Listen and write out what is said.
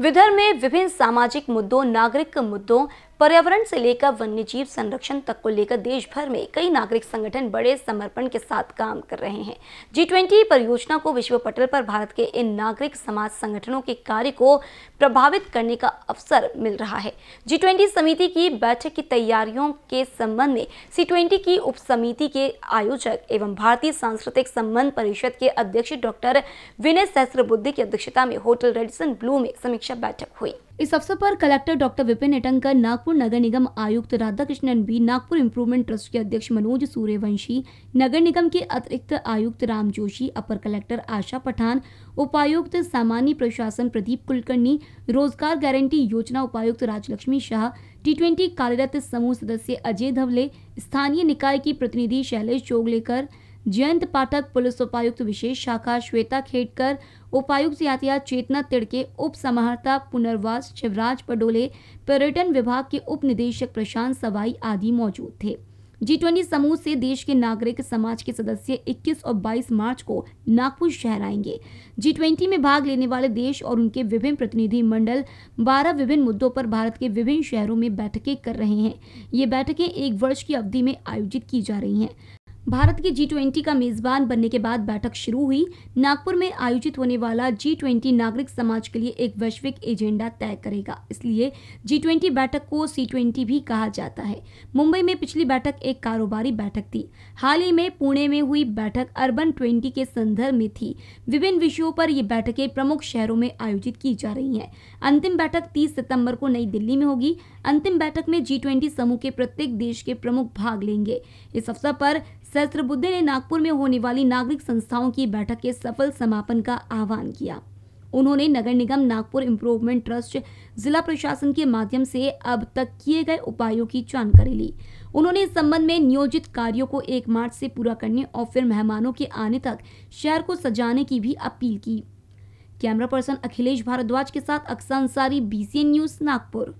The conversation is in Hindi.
विदर्भ में विभिन्न सामाजिक मुद्दों नागरिक मुद्दों पर्यावरण से लेकर वन्य जीव संरक्षण तक को लेकर देश भर में कई नागरिक संगठन बड़े समर्पण के साथ काम कर रहे हैं जी ट्वेंटी परियोजना को विश्व पटल पर भारत के इन नागरिक समाज संगठनों के कार्य को प्रभावित करने का अवसर मिल रहा है जी ट्वेंटी समिति की बैठक की तैयारियों के संबंध में सी ट्वेंटी की उप समिति के आयोजक एवं भारतीय सांस्कृतिक संबंध परिषद के अध्यक्ष डॉक्टर विनय सहस्रबुद्धि की अध्यक्षता में होटल रेडिसन ब्लू में समीक्षा बैठक हुई इस अवसर पर कलेक्टर डॉक्टर विपिन एटंकर नागपुर नागपुर नगर निगम आयुक्त Radhakrishnan B Nagpur improvement trust के अध्यक्ष मनोज सूर्यवंशी नगर निगम के अतिरिक्त आयुक्त राम जोशी अपर कलेक्टर आशा पठान उपायुक्त सामान्य प्रशासन प्रदीप कुलकर्णी रोजगार गारंटी योजना उपायुक्त राजलक्ष्मी शाह टी ट्वेंटी कार्यरत समूह सदस्य अजय धवले स्थानीय निकाय की प्रतिनिधि शैलेश चोगलेकर जयंत पाठक पुलिस उपायुक्त विशेष शाखा श्वेता खेडकर उपायुक्त यातायात चेतना तिड़के उप समाहर्ता पुनर्वास शिवराज पडोले पर्यटन विभाग के उप निदेशक प्रशांत सवाई आदि मौजूद थे जी ट्वेंटी समूह से देश के नागरिक समाज के सदस्य 21 और 22 मार्च को नागपुर शहर आएंगे जी ट्वेंटी में भाग लेने वाले देश और उनके विभिन्न प्रतिनिधि मंडल 12 विभिन्न मुद्दों पर भारत के विभिन्न शहरों में बैठकें कर रहे हैं ये बैठकें एक वर्ष की अवधि में आयोजित की जा रही हैं भारत की जी ट्वेंटी का मेजबान बनने के बाद बैठक शुरू हुई नागपुर में आयोजित होने वाला जी ट्वेंटी नागरिक समाज के लिए एक वैश्विक एजेंडा तय करेगा इसलिए जी ट्वेंटी बैठक को सी ट्वेंटी भी कहा जाता है मुंबई में पिछली बैठक एक कारोबारी बैठक थी हाल ही में पुणे में हुई बैठक अर्बन ट्वेंटी के संदर्भ में थी विभिन्न विषयों पर ये बैठकें प्रमुख शहरों में आयोजित की जा रही हैं अंतिम बैठक तीस सितम्बर को नई दिल्ली में होगी अंतिम बैठक में जी समूह के प्रत्येक देश के प्रमुख भाग लेंगे इस अवसर पर सहस्त्र बुद्धे ने नागपुर में होने वाली नागरिक संस्थाओं की बैठक के सफल समापन का आह्वान किया उन्होंने नगर निगम नागपुर इम्प्रूवमेंट ट्रस्ट जिला प्रशासन के माध्यम से अब तक किए गए उपायों की जानकारी ली उन्होंने इस संबंध में नियोजित कार्यों को एक मार्च से पूरा करने और फिर मेहमानों के आने तक शहर को सजाने की भी अपील की कैमरा पर्सन अखिलेश भारद्वाज के साथ अक्सा अंसारी बीसीएन न्यूज नागपुर